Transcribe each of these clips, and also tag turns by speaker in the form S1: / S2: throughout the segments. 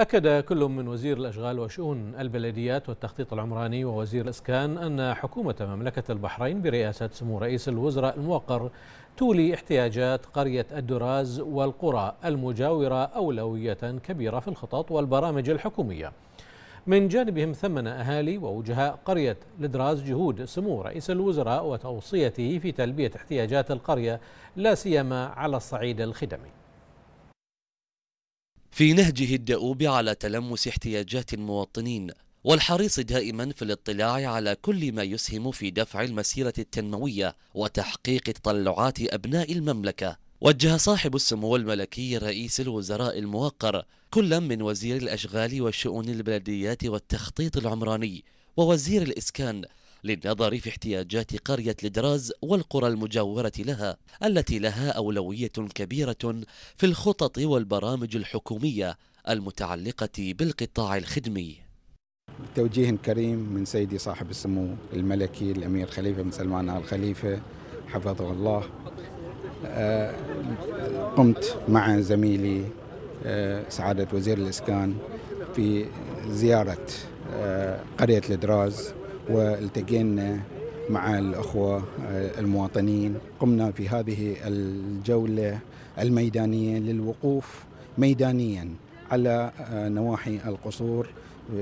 S1: أكد كل من وزير الأشغال وشؤون البلديات والتخطيط العمراني ووزير الإسكان أن حكومة مملكة البحرين برئاسة سمو رئيس الوزراء الموقر تولي احتياجات قرية الدراز والقرى المجاورة أولوية كبيرة في الخطط والبرامج الحكومية من جانبهم ثمن أهالي ووجهاء قرية الدراز جهود سمو رئيس الوزراء وتوصيته في تلبية احتياجات القرية لا سيما على الصعيد الخدمي في نهجه الدؤوب على تلمس احتياجات المواطنين والحريص دائما في الاطلاع على كل ما يسهم في دفع المسيرة التنموية وتحقيق تطلعات أبناء المملكة وجه صاحب السمو الملكي رئيس الوزراء الموقر كل من وزير الأشغال والشؤون البلديات والتخطيط العمراني ووزير الإسكان للنظر في احتياجات قرية لدراز والقرى المجاورة لها التي لها أولوية كبيرة في الخطط والبرامج الحكومية المتعلقة بالقطاع الخدمي
S2: توجيه كريم من سيدي صاحب السمو الملكي الأمير خليفة بن سلمان آل خليفة حفظه الله آه، قمت مع زميلي آه، سعادة وزير الإسكان في زيارة آه، قرية لدراز والتقينا مع الأخوة آه، المواطنين قمنا في هذه الجولة الميدانية للوقوف ميدانيا على آه، نواحي القصور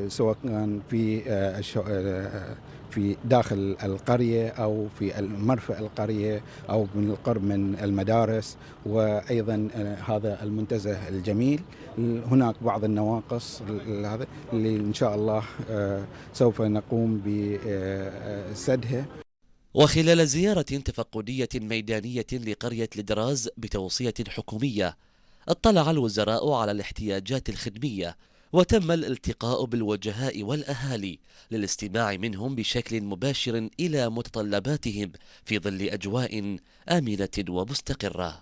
S2: سواء كان في آه، آه، في داخل القرية أو في مرفأ القرية أو من القرب من المدارس وأيضا آه، هذا المنتزه الجميل هناك بعض النواقص هذا اللي إن شاء الله سوف نقوم بسدها
S1: وخلال زيارة تفقدية ميدانية لقرية لدراز بتوصية حكومية اطلع الوزراء على الاحتياجات الخدمية وتم الالتقاء بالوجهاء والأهالي للاستماع منهم بشكل مباشر إلى متطلباتهم في ظل أجواء آمنة ومستقرة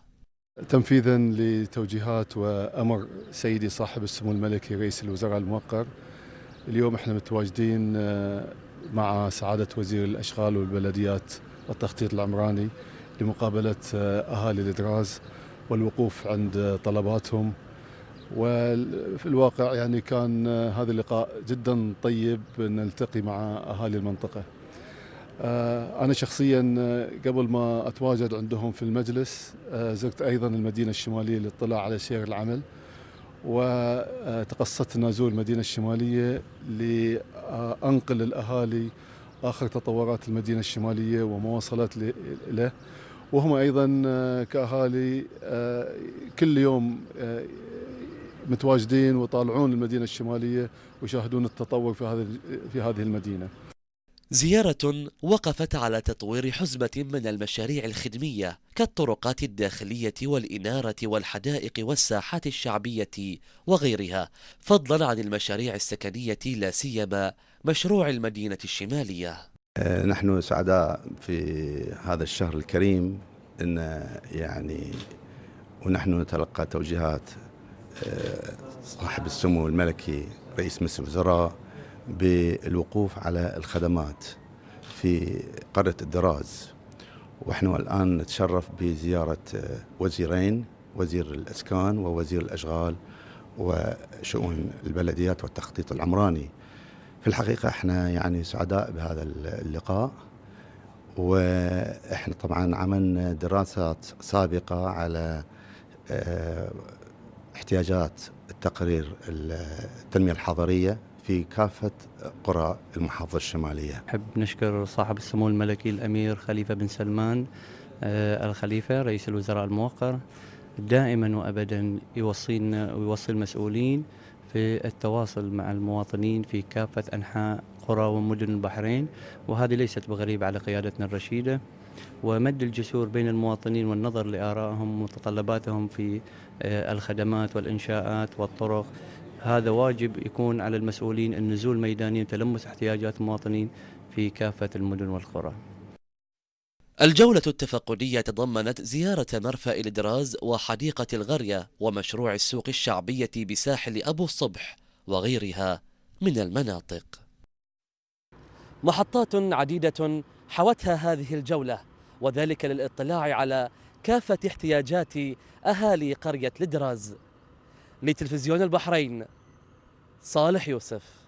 S3: تنفيذا لتوجيهات وأمر سيدي صاحب السمو الملكي رئيس الوزراء الموقر اليوم احنا متواجدين آه، مع سعادة وزير الأشغال والبلديات والتخطيط العمراني لمقابلة آه، أهالي الإدراز والوقوف عند طلباتهم وفي الواقع يعني كان آه، هذا اللقاء جدا طيب نلتقي مع اهالي المنطقه. آه، انا شخصيا آه، قبل ما اتواجد عندهم في المجلس زرت ايضا المدينه الشماليه للاطلاع على سير العمل وتقصدت ان ازور المدينه الشماليه لانقل الاهالي اخر تطورات المدينه الشماليه وما وصلت له وهم ايضا كاهالي كل يوم متواجدين وطالعون المدينة الشمالية ويشاهدون التطور في هذه في هذه المدينة.
S1: زيارة وقفت على تطوير حزمة من المشاريع الخدمية كالطرقات الداخلية والإنارة والحدائق والساحات الشعبية وغيرها، فضلا عن المشاريع السكنية لا سيما مشروع المدينة الشمالية.
S4: آه، نحن سعداء في هذا الشهر الكريم ان يعني ونحن نتلقى توجيهات آه، صاحب السمو الملكي رئيس مجلس الوزراء بالوقوف على الخدمات في قريه الدراز ونحن الآن نتشرف بزيارة وزيرين وزير الأسكان ووزير الأشغال وشؤون البلديات والتخطيط العمراني في الحقيقة احنا يعني سعداء بهذا اللقاء واحنا طبعا عملنا دراسات سابقة على آه، احتياجات التقرير التنمية الحضرية في كافة قرى المحافظة الشمالية
S5: أحب نشكر صاحب السمو الملكي الأمير خليفة بن سلمان آه، الخليفة رئيس الوزراء الموقر دائما وأبدا يوصينا ويوصي المسؤولين في التواصل مع المواطنين في كافة أنحاء قرى ومدن البحرين وهذه ليست بغريبة على قيادتنا الرشيدة ومد الجسور بين المواطنين والنظر لآرائهم ومتطلباتهم في آه، الخدمات والإنشاءات والطرق هذا واجب يكون على المسؤولين النزول ميدانيا تلمس احتياجات المواطنين في كافة المدن والقرى الجولة التفقدية تضمنت
S1: زيارة مرفأ الدراز وحديقة الغرية ومشروع السوق الشعبية بساحل أبو الصبح وغيرها من المناطق محطات عديدة حوتها هذه الجولة وذلك للاطلاع على كافة احتياجات أهالي قرية لدراز لتلفزيون البحرين صالح يوسف